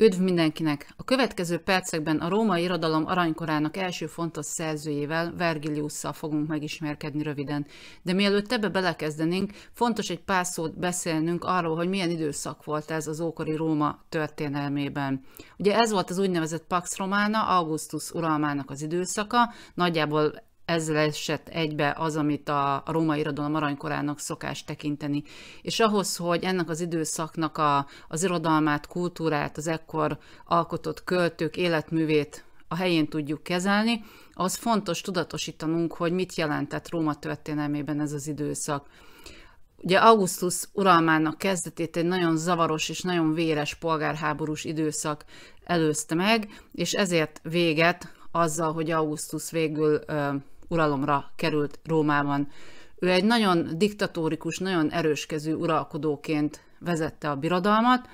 Üdv mindenkinek! A következő percekben a római irodalom aranykorának első fontos szerzőjével, Vergiliusszal fogunk megismerkedni röviden. De mielőtt ebbe belekezdenénk, fontos egy pár szót beszélnünk arról, hogy milyen időszak volt ez az ókori Róma történelmében. Ugye ez volt az úgynevezett Pax Romana, Augustus uralmának az időszaka, nagyjából ezzel esett egybe az, amit a, a római irodalom aranykorának szokás tekinteni. És ahhoz, hogy ennek az időszaknak a, az irodalmát, kultúrát, az ekkor alkotott költők életművét a helyén tudjuk kezelni, az fontos tudatosítanunk, hogy mit jelentett Róma történelmében ez az időszak. Ugye Augustus uralmának kezdetét egy nagyon zavaros és nagyon véres polgárháborús időszak előzte meg, és ezért véget azzal, hogy Augustus végül uralomra került Rómában. Ő egy nagyon diktatórikus, nagyon erőskező uralkodóként vezette a birodalmat,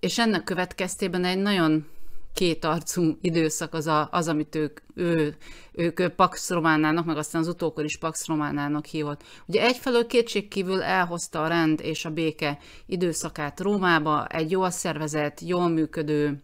és ennek következtében egy nagyon kétarcú időszak az, a, az amit ők, ő, ők Pax Románának, meg aztán az utókor is Pax Románának hívott. Ugye egyfelől kétségkívül elhozta a rend és a béke időszakát Rómába, egy jól szervezett, jól működő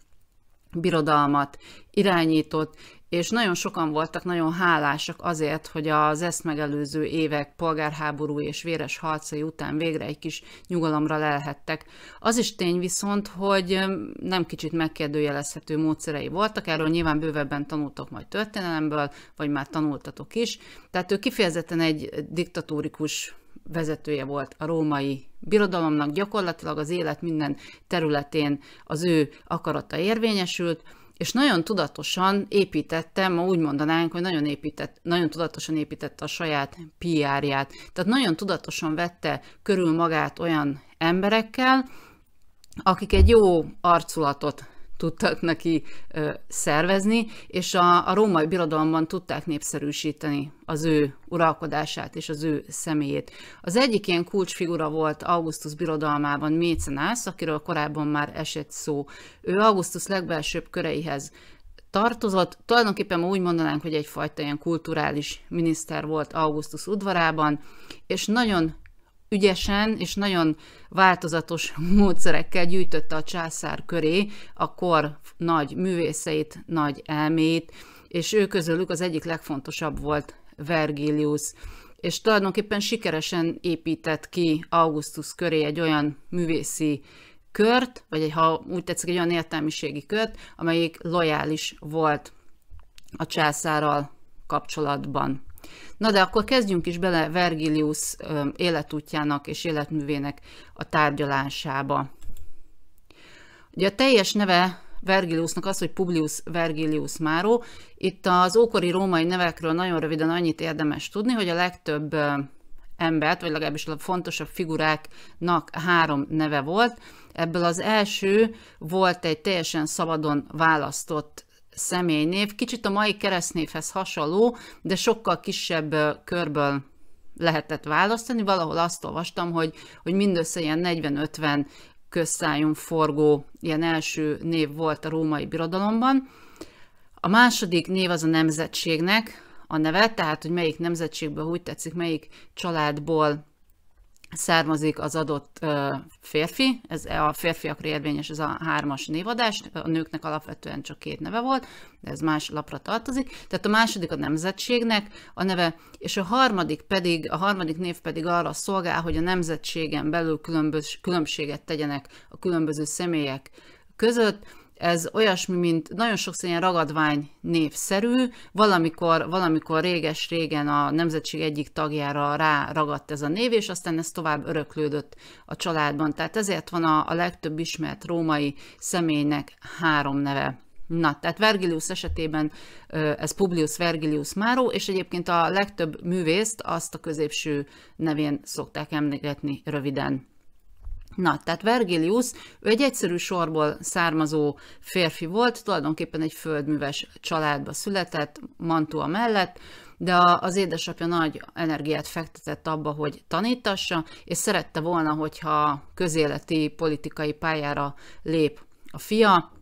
birodalmat irányított, és nagyon sokan voltak nagyon hálásak azért, hogy az ezt megelőző évek polgárháború és véres harcai után végre egy kis nyugalomra lelhettek. Az is tény viszont, hogy nem kicsit megkérdőjelezhető módszerei voltak, erről nyilván bővebben tanultok majd történelemből, vagy már tanultatok is, tehát ő kifejezetten egy diktatórikus vezetője volt a római birodalomnak, gyakorlatilag az élet minden területén az ő akarata érvényesült, és nagyon tudatosan építette, ma úgy mondanánk, hogy nagyon, épített, nagyon tudatosan építette a saját PR-ját. Tehát nagyon tudatosan vette körül magát olyan emberekkel, akik egy jó arculatot tudtak neki ö, szervezni, és a, a római birodalomban tudták népszerűsíteni az ő uralkodását és az ő személyét. Az egyik ilyen kulcsfigura volt Augustus birodalmában Mécenász, akiről korábban már esett szó. Ő Augustus legbelsőbb köreihez tartozott, tulajdonképpen úgy mondanánk, hogy egyfajta ilyen kulturális miniszter volt Augustus udvarában, és nagyon ügyesen és nagyon változatos módszerekkel gyűjtötte a császár köré a kor nagy művészeit, nagy elmét, és ő közülük az egyik legfontosabb volt Vergilius és tulajdonképpen sikeresen épített ki Augustus köré egy olyan művészi kört, vagy egy, ha úgy tetszik, egy olyan értelmiségi kört, amelyik lojális volt a császárral kapcsolatban. Na de akkor kezdjünk is bele Vergilius életútjának és életművének a tárgyalásába. Ugye a teljes neve Vergiliusnak az, hogy Publius Vergilius Máró. Itt az ókori római nevekről nagyon röviden annyit érdemes tudni, hogy a legtöbb embert, vagy legalábbis a fontosabb figuráknak három neve volt. Ebből az első volt egy teljesen szabadon választott személynév. Kicsit a mai keresztnévhez hasonló, de sokkal kisebb körből lehetett választani. Valahol azt olvastam, hogy, hogy mindössze ilyen 40-50 közszájon forgó ilyen első név volt a római birodalomban. A második név az a nemzetségnek a neve, tehát hogy melyik nemzetségből, úgy tetszik, melyik családból származik az adott férfi, ez a férfiakra érvényes ez a hármas névadás, a nőknek alapvetően csak két neve volt, de ez más lapra tartozik, tehát a második a nemzetségnek a neve, és a harmadik pedig, a harmadik név pedig arra szolgál, hogy a nemzetségen belül különböz, különbséget tegyenek a különböző személyek között, ez olyasmi, mint nagyon sokszor ilyen ragadvány névszerű, valamikor, valamikor réges-régen a nemzetség egyik tagjára rá ragadt ez a név, és aztán ez tovább öröklődött a családban. Tehát ezért van a, a legtöbb ismert római személynek három neve. Na, tehát Vergilius esetében ez Publius Vergilius Máró, és egyébként a legtöbb művészt azt a középső nevén szokták emlegetni röviden. Na, tehát Vergilius, ő egy egyszerű sorból származó férfi volt, tulajdonképpen egy földműves családba született, Mantua mellett, de az édesapja nagy energiát fektetett abba, hogy tanítassa, és szerette volna, hogyha közéleti politikai pályára lép a fia,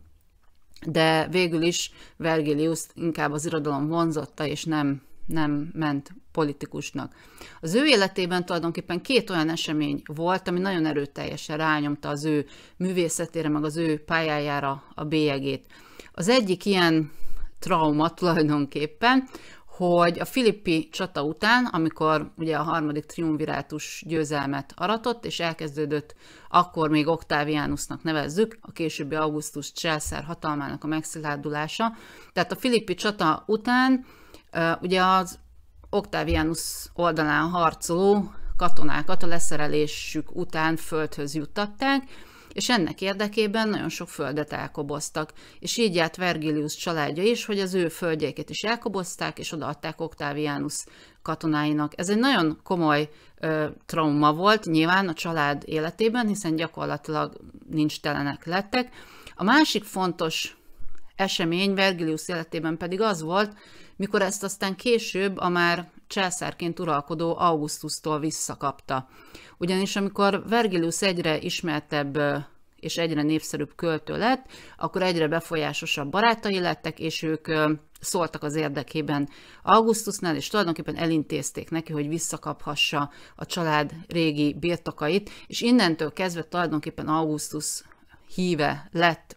de végül is Vergilius inkább az irodalom vonzotta, és nem nem ment politikusnak. Az ő életében tulajdonképpen két olyan esemény volt, ami nagyon erőteljesen rányomta az ő művészetére, meg az ő pályájára a bélyegét. Az egyik ilyen trauma tulajdonképpen, hogy a Filippi csata után, amikor ugye a harmadik triumvirátus győzelmet aratott, és elkezdődött, akkor még Oktáviánusnak nevezzük, a későbbi Augustus Császár hatalmának a megszilárdulása. Tehát a Filippi csata után Ugye az Octavianus oldalán harcoló katonákat a leszerelésük után földhöz juttatták, és ennek érdekében nagyon sok földet elkoboztak, és így járt Vergilius családja is, hogy az ő földjéket is elkobozták, és odaadták Octavianus katonáinak. Ez egy nagyon komoly ö, trauma volt nyilván a család életében, hiszen gyakorlatilag nincs telenek lettek. A másik fontos esemény Vergilius életében pedig az volt, mikor ezt aztán később a már császárként uralkodó Augusztustól visszakapta. Ugyanis amikor Vergilius egyre ismertebb és egyre népszerűbb költő lett, akkor egyre befolyásosabb barátai lettek, és ők szóltak az érdekében Augustusnál, és tulajdonképpen elintézték neki, hogy visszakaphassa a család régi birtokait, és innentől kezdve tulajdonképpen Augustus híve lett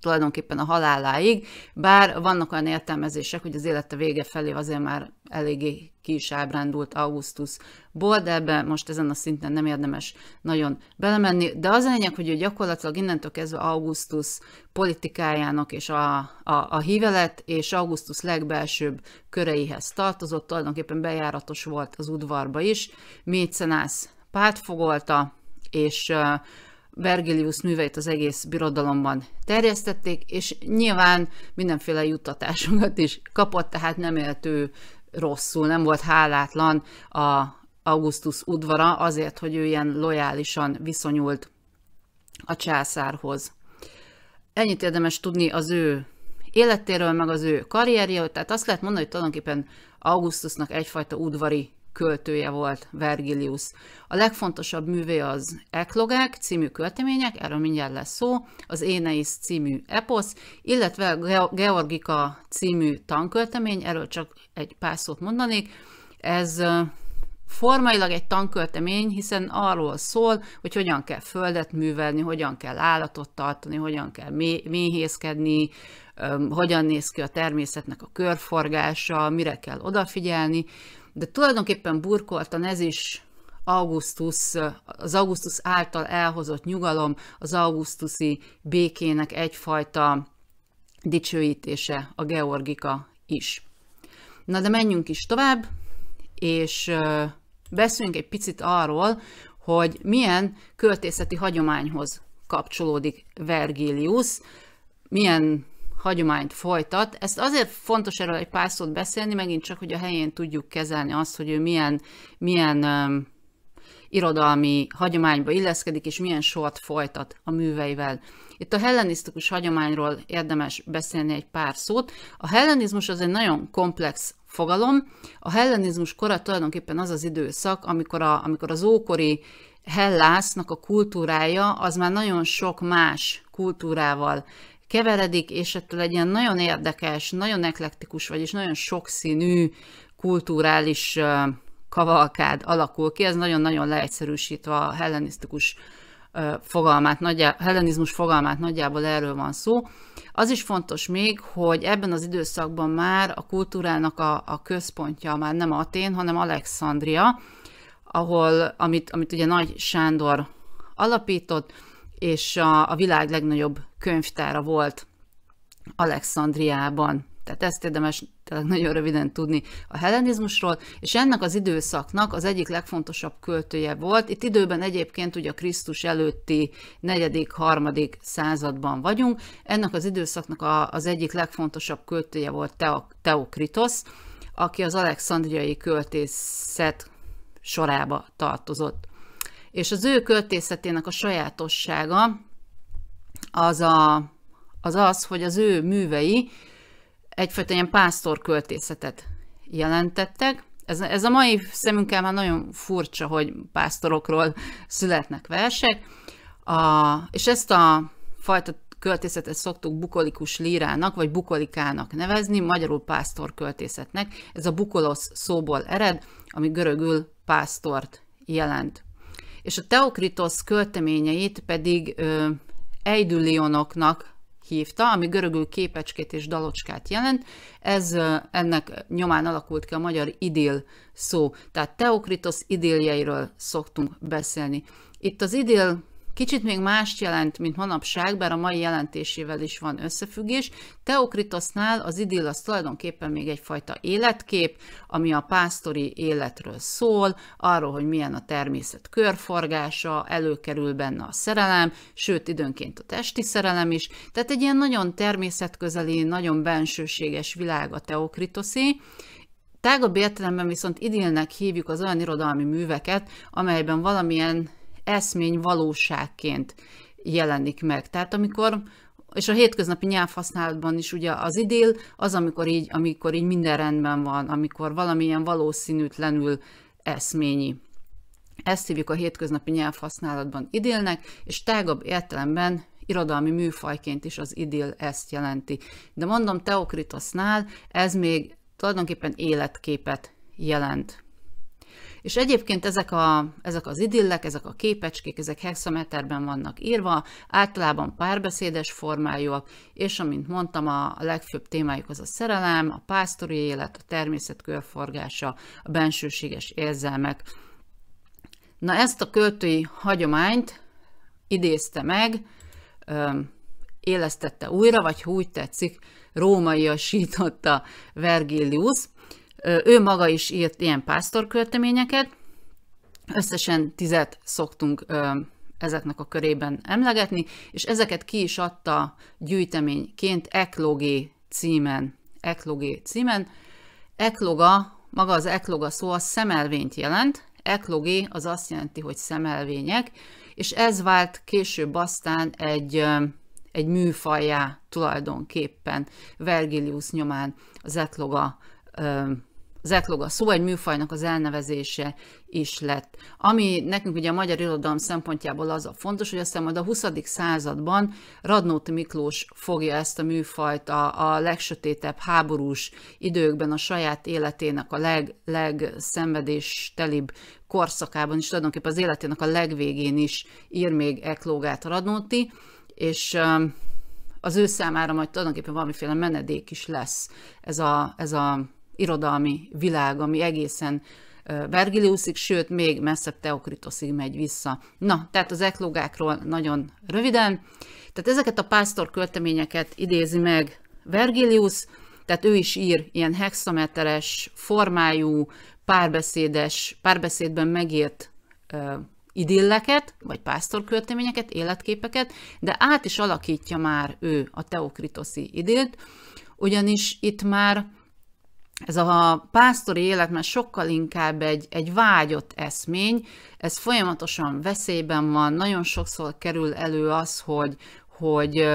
tulajdonképpen a haláláig, bár vannak olyan értelmezések, hogy az élete vége felé azért már eléggé ki is ábrándult Augustusból, de ebbe most ezen a szinten nem érdemes nagyon belemenni. De az a lényeg, hogy gyakorlatilag innentől kezdve Augustus politikájának és a, a, a hívelet és Augustus legbelsőbb köreihez tartozott, tulajdonképpen bejáratos volt az udvarba is, Mécenász pártfogolta, és Vergilius műveit az egész birodalomban terjesztették, és nyilván mindenféle juttatásokat is kapott, tehát nem élt ő rosszul, nem volt hálátlan a Augustus udvara azért, hogy ő ilyen lojálisan viszonyult a császárhoz. Ennyit érdemes tudni az ő életéről, meg az ő karrierjéről, tehát azt lehet mondani, hogy tulajdonképpen Augustusnak egyfajta udvari költője volt Vergilius. A legfontosabb művé az Eklogák című költemények, erről mindjárt lesz szó, az Éneis című eposz, illetve a Georgika című tanköltemény, erről csak egy pár szót mondanék. Ez formailag egy tanköltemény, hiszen arról szól, hogy hogyan kell földet művelni, hogyan kell állatot tartani, hogyan kell méhészkedni, hogyan néz ki a természetnek a körforgása, mire kell odafigyelni, de tulajdonképpen burkoltan ez is augusztus az augusztus által elhozott nyugalom, az augusztusi békének egyfajta dicsőítése a Georgika is. Na de menjünk is tovább, és beszéljünk egy picit arról, hogy milyen költészeti hagyományhoz kapcsolódik Vergilius, milyen hagyományt folytat. Ezt azért fontos erről egy pár szót beszélni, megint csak, hogy a helyén tudjuk kezelni azt, hogy ő milyen, milyen um, irodalmi hagyományba illeszkedik, és milyen sort folytat a műveivel. Itt a hellenisztikus hagyományról érdemes beszélni egy pár szót. A hellenizmus az egy nagyon komplex fogalom. A hellenizmus kora tulajdonképpen az az időszak, amikor, a, amikor az ókori Hellásznak a kultúrája az már nagyon sok más kultúrával keveredik, és ettől egy ilyen nagyon érdekes, nagyon eklektikus, vagyis nagyon sokszínű kulturális kavalkád alakul ki. Ez nagyon-nagyon leegyszerűsítve a hellenisztikus fogalmát, nagyjá, hellenizmus fogalmát nagyjából erről van szó. Az is fontos még, hogy ebben az időszakban már a kultúrának a, a központja már nem Atén, hanem Alexandria, ahol, amit, amit ugye Nagy Sándor alapított, és a, a világ legnagyobb könyvtára volt Alexandriában. Tehát ezt érdemes tehát nagyon röviden tudni a hellenizmusról, és ennek az időszaknak az egyik legfontosabb költője volt. Itt időben egyébként ugye a Krisztus előtti 4.-3. században vagyunk. Ennek az időszaknak a, az egyik legfontosabb költője volt Teokritos, aki az alexandriai költészet sorába tartozott. És az ő költészetének a sajátossága az a, az, az, hogy az ő művei egyfajta ilyen pásztor költészetet jelentettek. Ez, ez a mai szemünkkel már nagyon furcsa, hogy pásztorokról születnek versek, a, és ezt a fajta költészetet szoktuk bukolikus lírának, vagy bukolikának nevezni, magyarul pásztor költészetnek. Ez a bukolosz szóból ered, ami görögül pásztort jelent és a Teokritosz költeményeit pedig ö, Eidülionoknak hívta, ami görögül képecskét és dalocskát jelent. Ez ennek nyomán alakult ki a magyar idil szó. Tehát Teokritos idéljeiről szoktunk beszélni. Itt az idil Kicsit még mást jelent, mint manapság, bár a mai jelentésével is van összefüggés. Teokritosnál az idill az tulajdonképpen még egyfajta életkép, ami a pásztori életről szól, arról, hogy milyen a természet körforgása, előkerül benne a szerelem, sőt időnként a testi szerelem is, tehát egy ilyen nagyon természetközeli, nagyon bensőséges világ a teokritoszi, Tágabb értelemben viszont idilnek hívjuk az olyan irodalmi műveket, amelyben valamilyen eszmény valóságként jelenik meg. Tehát amikor és a hétköznapi nyelvhasználatban is ugye az idél az, amikor így, amikor így minden rendben van, amikor valamilyen valószínűtlenül eszményi. Ezt hívjuk a hétköznapi nyelvhasználatban idélnek, és tágabb értelemben irodalmi műfajként is az idél ezt jelenti. De mondom, Teokritosznál ez még tulajdonképpen életképet jelent. És egyébként ezek, a, ezek az idillek, ezek a képecskék, ezek hexameterben vannak írva, általában párbeszédes formájúak, és amint mondtam, a legfőbb témájuk az a szerelem, a pásztori élet, a természet körforgása, a bensőséges érzelmek. Na ezt a költői hagyományt idézte meg, élesztette újra, vagy úgy tetszik, rómaiasította Vergilius, ő maga is írt ilyen pásztorkölteményeket, összesen tizet szoktunk ezeknek a körében emlegetni, és ezeket ki is adta gyűjteményként Eklogé címen. Eklogé címen. Ekloga, maga az ekloga szó a szemelvényt jelent, eklogé az azt jelenti, hogy szemelvények, és ez vált később aztán egy, egy műfajá tulajdonképpen Vergilius nyomán az ekloga Zetlog a szó, egy műfajnak az elnevezése is lett. Ami nekünk ugye a magyar irodalom szempontjából az a fontos, hogy aztán majd a 20. században Radnóti Miklós fogja ezt a műfajt a, a legsötétebb háborús időkben a saját életének a leg, legszenvedéstelibb korszakában és tulajdonképpen az életének a legvégén is ír még eklógát Radnóti, és um, az ő számára majd tulajdonképpen valamiféle menedék is lesz ez a, ez a irodalmi világ, ami egészen Vergiliusig, sőt, még messzebb Teokritoszig megy vissza. Na, tehát az eklógákról nagyon röviden. Tehát ezeket a pásztor költeményeket idézi meg Vergilius, tehát ő is ír ilyen hexameteres, formájú, párbeszédes, párbeszédben megírt ö, idilleket, vagy pásztorkölteményeket, életképeket, de át is alakítja már ő a teokritoszi idillt, ugyanis itt már ez a pásztori élet már sokkal inkább egy, egy vágyott eszmény, ez folyamatosan veszélyben van, nagyon sokszor kerül elő az, hogy, hogy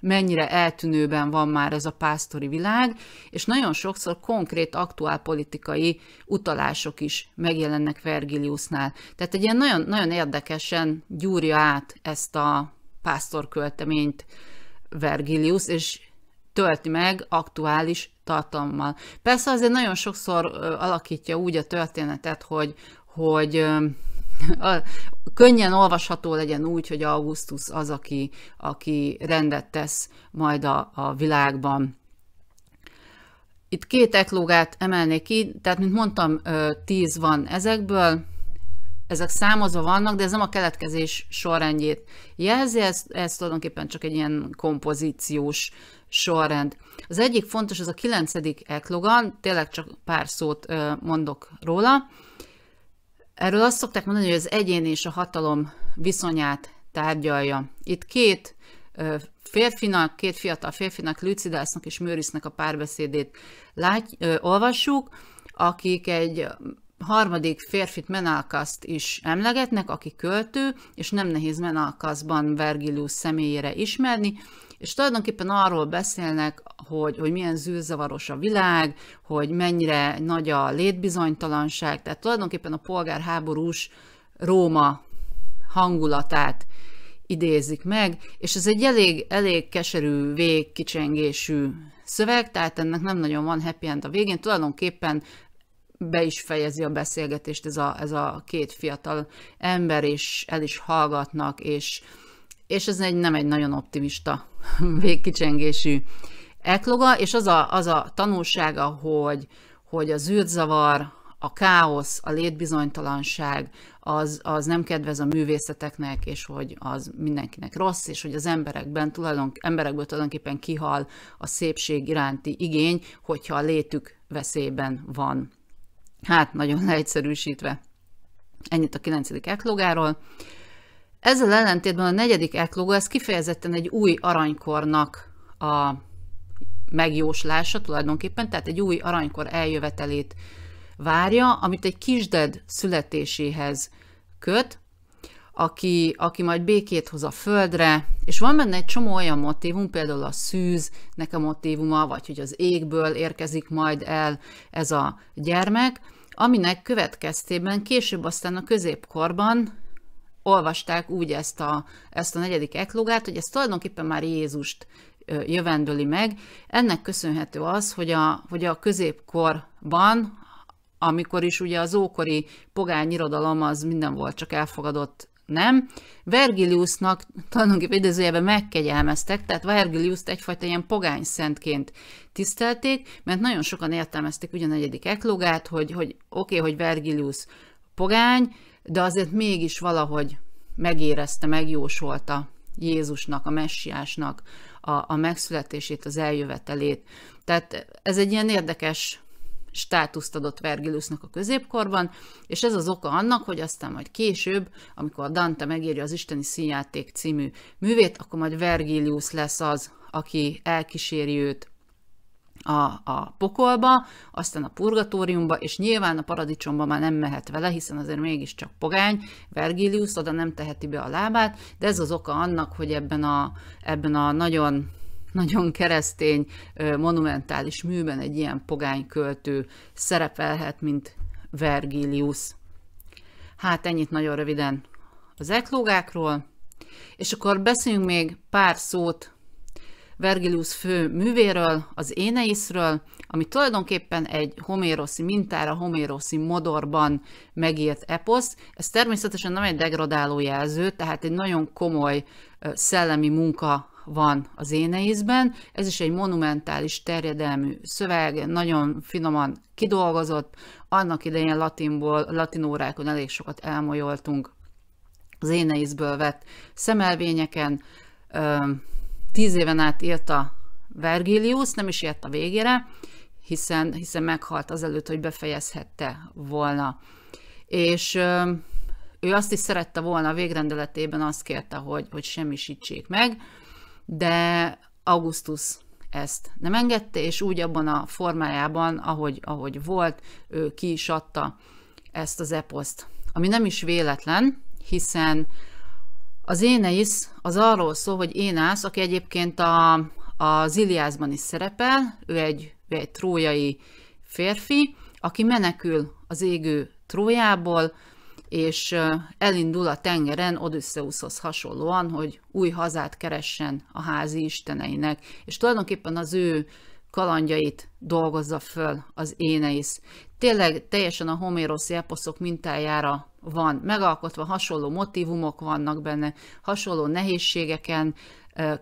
mennyire eltűnőben van már ez a pásztori világ, és nagyon sokszor konkrét aktuál politikai utalások is megjelennek Vergiliusnál. Tehát egy ilyen nagyon, nagyon érdekesen gyúrja át ezt a pásztorkölteményt Vergilius, és tölti meg aktuális tartalommal. Persze azért nagyon sokszor alakítja úgy a történetet, hogy, hogy a, könnyen olvasható legyen úgy, hogy Augustus az, aki, aki rendet tesz majd a, a világban. Itt két eklógát emelnék ki, tehát mint mondtam, tíz van ezekből, ezek számozva vannak, de ez nem a keletkezés sorrendjét jelzi, ez, ez tulajdonképpen csak egy ilyen kompozíciós sorrend. Az egyik fontos, az a kilencedik eklogan, tényleg csak pár szót mondok róla. Erről azt szokták mondani, hogy az egyén és a hatalom viszonyát tárgyalja. Itt két férfinak, két fiatal férfinak, Lucidásznak és Mőrisznek a párbeszédét lát, olvassuk, akik egy harmadik férfit Menalkaszt is emlegetnek, aki költő, és nem nehéz Menalkaszban Vergilius személyére ismerni, és tulajdonképpen arról beszélnek, hogy, hogy milyen zűrzavaros a világ, hogy mennyire nagy a létbizonytalanság, tehát tulajdonképpen a polgárháborús Róma hangulatát idézik meg, és ez egy elég, elég keserű, végkicsengésű szöveg, tehát ennek nem nagyon van happy end a végén, tulajdonképpen be is fejezi a beszélgetést ez a, ez a két fiatal ember, és el is hallgatnak, és, és ez egy, nem egy nagyon optimista végkicsengésű ekloga, és az a, az a tanulsága, hogy, hogy az űrzavar, a káosz, a létbizonytalanság, az, az nem kedvez a művészeteknek, és hogy az mindenkinek rossz, és hogy az emberekben tulajdon, emberekből tulajdonképpen kihal a szépség iránti igény, hogyha a létük veszélyben van. Hát, nagyon leegyszerűsítve. Ennyit a 9. eklogáról. Ezzel ellentétben a negyedik ekloga, ez kifejezetten egy új aranykornak a megjóslása tulajdonképpen, tehát egy új aranykor eljövetelét várja, amit egy kisded születéséhez köt, aki, aki majd békét hoz a földre, és van benne egy csomó olyan motívum, például a szűznek a motívuma, vagy hogy az égből érkezik majd el ez a gyermek, aminek következtében később aztán a középkorban olvasták úgy ezt a, ezt a negyedik eklogát, hogy ez tulajdonképpen már Jézust jövendőli meg. Ennek köszönhető az, hogy a, hogy a középkorban, amikor is ugye az ókori pogány irodalom az minden volt csak elfogadott nem? Vergiliusnak tulajdonképpen idézőjelben megkegyelmeztek, tehát Vergiliuszt egyfajta ilyen pogány szentként tisztelték, mert nagyon sokan értelmezték ugyan a negyedik eklogát, hogy, hogy oké, okay, hogy Vergilius pogány, de azért mégis valahogy megérezte, megjósolta Jézusnak, a messiásnak a, a megszületését, az eljövetelét. Tehát ez egy ilyen érdekes státuszt adott vergilusnak a középkorban, és ez az oka annak, hogy aztán majd később, amikor Dante megírja az Isteni Színjáték című művét, akkor majd Vergilius lesz az, aki elkíséri őt a, a pokolba, aztán a purgatóriumba, és nyilván a paradicsomba már nem mehet vele, hiszen azért mégiscsak pogány, Vergilius oda nem teheti be a lábát, de ez az oka annak, hogy ebben a, ebben a nagyon nagyon keresztény, monumentális műben egy ilyen pogányköltő szerepelhet, mint Vergilius. Hát ennyit nagyon röviden az eklógákról, és akkor beszéljünk még pár szót Vergilius fő művéről, az Éneiszről, ami tulajdonképpen egy homéroszi mintára, homéroszi modorban megírt eposz. Ez természetesen nem egy degradáló jelző, tehát egy nagyon komoly szellemi munka van az éneizben. Ez is egy monumentális terjedelmű szöveg, nagyon finoman kidolgozott. Annak idején latinból, latin órákon elég sokat elmolyoltunk az éneizből vett szemelvényeken. Tíz éven át írta Vergilius, nem is ért a végére, hiszen, hiszen meghalt azelőtt, hogy befejezhette volna. És ő azt is szerette volna a végrendeletében, azt kérte, hogy, hogy semmisítsék meg, de augusztus ezt nem engedte, és úgy abban a formájában, ahogy, ahogy volt, ő ki is adta ezt az eposzt. Ami nem is véletlen, hiszen az Éneisz az arról szól, hogy Énász, aki egyébként a, a Ziliászban is szerepel, ő egy, ő egy trójai férfi, aki menekül az égő trójából, és elindul a tengeren Odysseushoz hasonlóan, hogy új hazát keressen a házi isteneinek, és tulajdonképpen az ő kalandjait dolgozza föl az Éneisz. Tényleg teljesen a homéroszi eposzok mintájára van megalkotva, hasonló motivumok vannak benne, hasonló nehézségeken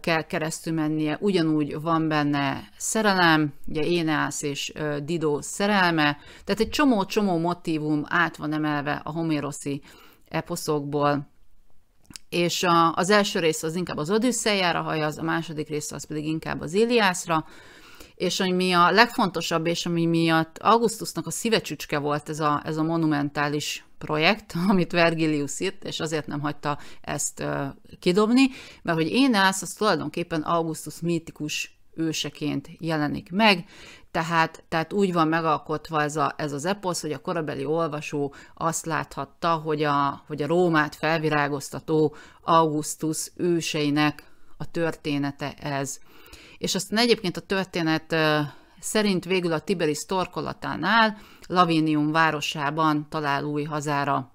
kell keresztül mennie. Ugyanúgy van benne szerelem, ugye Éneász és Dido szerelme, tehát egy csomó-csomó motivum át van emelve a homéroszi eposzokból, és a, az első rész az inkább az Odüsszejára hajaz, a második rész az pedig inkább az Iliászra, és ami a legfontosabb, és ami miatt Augustusnak a szívecsücske volt ez a, ez a monumentális projekt, amit Vergilius írt, és azért nem hagyta ezt kidobni, mert hogy én állsz, az tulajdonképpen Augustus mítikus őseként jelenik meg, tehát, tehát úgy van megalkotva ez, a, ez az eposz, hogy a korabeli olvasó azt láthatta, hogy a, hogy a Rómát felvirágoztató Augustus őseinek a története ez és aztán egyébként a történet szerint végül a Tiberis torkolatánál, Lavinium városában talál új hazára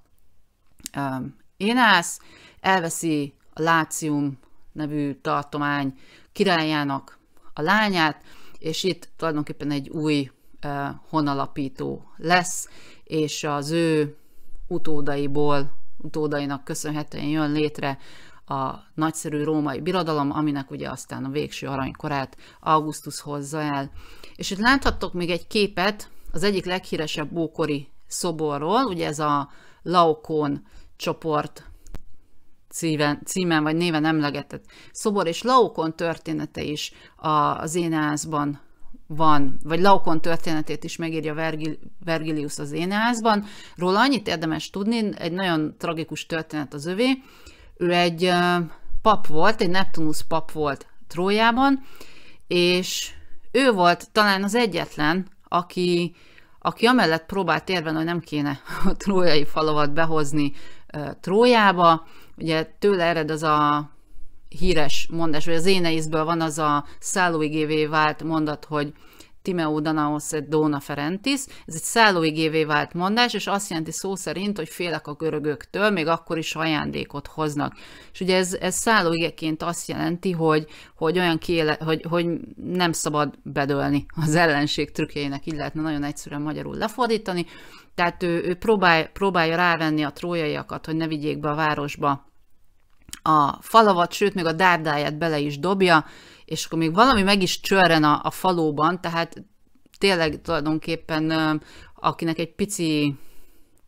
Énász, elveszi a Lácium nevű tartomány királyának a lányát, és itt tulajdonképpen egy új honalapító lesz, és az ő utódaiból, utódainak köszönhetően jön létre a nagyszerű római birodalom, aminek ugye aztán a végső aranykorát Augustus hozza el. És itt láthattok még egy képet az egyik leghíresebb bókori szoborról, ugye ez a Laokon csoport címen, címen vagy néven emlegetett szobor, és Laokon története is az énázban van, vagy Laokon történetét is megírja Vergil, Vergilius az énázban. Róla annyit érdemes tudni, egy nagyon tragikus történet az övé, ő egy pap volt, egy Neptunusz pap volt Trójában, és ő volt talán az egyetlen, aki, aki amellett próbált érven, hogy nem kéne a trójai falavat behozni Trójába. Ugye tőle ered az a híres mondás, vagy az éneizből van az a szállóigévé vált mondat, hogy Timeo Danaos et Dona Ferentis. Ez egy szállóigévé vált mondás, és azt jelenti szó szerint, hogy félek a görögöktől, még akkor is ajándékot hoznak. És ugye ez, ez szállóigeként azt jelenti, hogy, hogy olyan kéle, hogy, hogy nem szabad bedölni az ellenség trükkjeinek, így lehetne nagyon egyszerűen magyarul lefordítani. Tehát ő, ő próbál, próbálja rávenni a trójaiakat, hogy ne vigyék be a városba a falavat, sőt, még a dárdáját bele is dobja, és akkor még valami meg is csörren a, a falóban, tehát tényleg tulajdonképpen akinek egy pici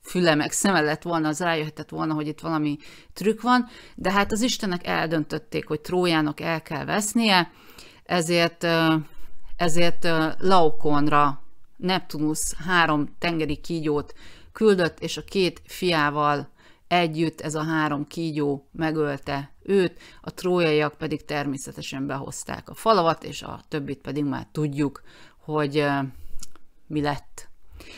füle meg szeme lett volna, az rájöhetett volna, hogy itt valami trükk van, de hát az Istenek eldöntötték, hogy Trójának el kell vesznie, ezért, ezért Laokonra Neptunusz három tengeri kígyót küldött, és a két fiával Együtt ez a három kígyó megölte őt, a trójaiak pedig természetesen behozták a falavat, és a többit pedig már tudjuk, hogy mi lett.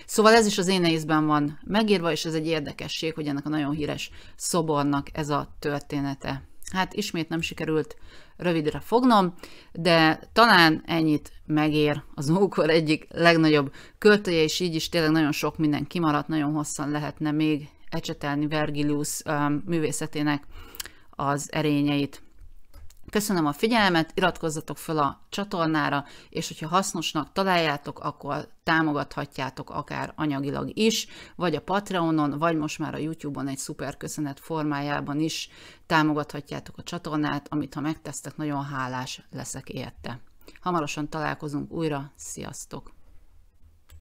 Szóval ez is az én észben van megírva, és ez egy érdekesség, hogy ennek a nagyon híres szobornak ez a története. Hát ismét nem sikerült rövidre fognom, de talán ennyit megér az ókor egyik legnagyobb költője, és így is tényleg nagyon sok minden kimaradt, nagyon hosszan lehetne még ecsetelni Vergilius um, művészetének az erényeit. Köszönöm a figyelmet, iratkozzatok fel a csatornára, és hogyha hasznosnak találjátok, akkor támogathatjátok akár anyagilag is, vagy a Patreonon, vagy most már a YouTube-on egy szuper köszönet formájában is támogathatjátok a csatornát, amit ha megtesztek, nagyon hálás leszek érte. Hamarosan találkozunk újra, sziasztok!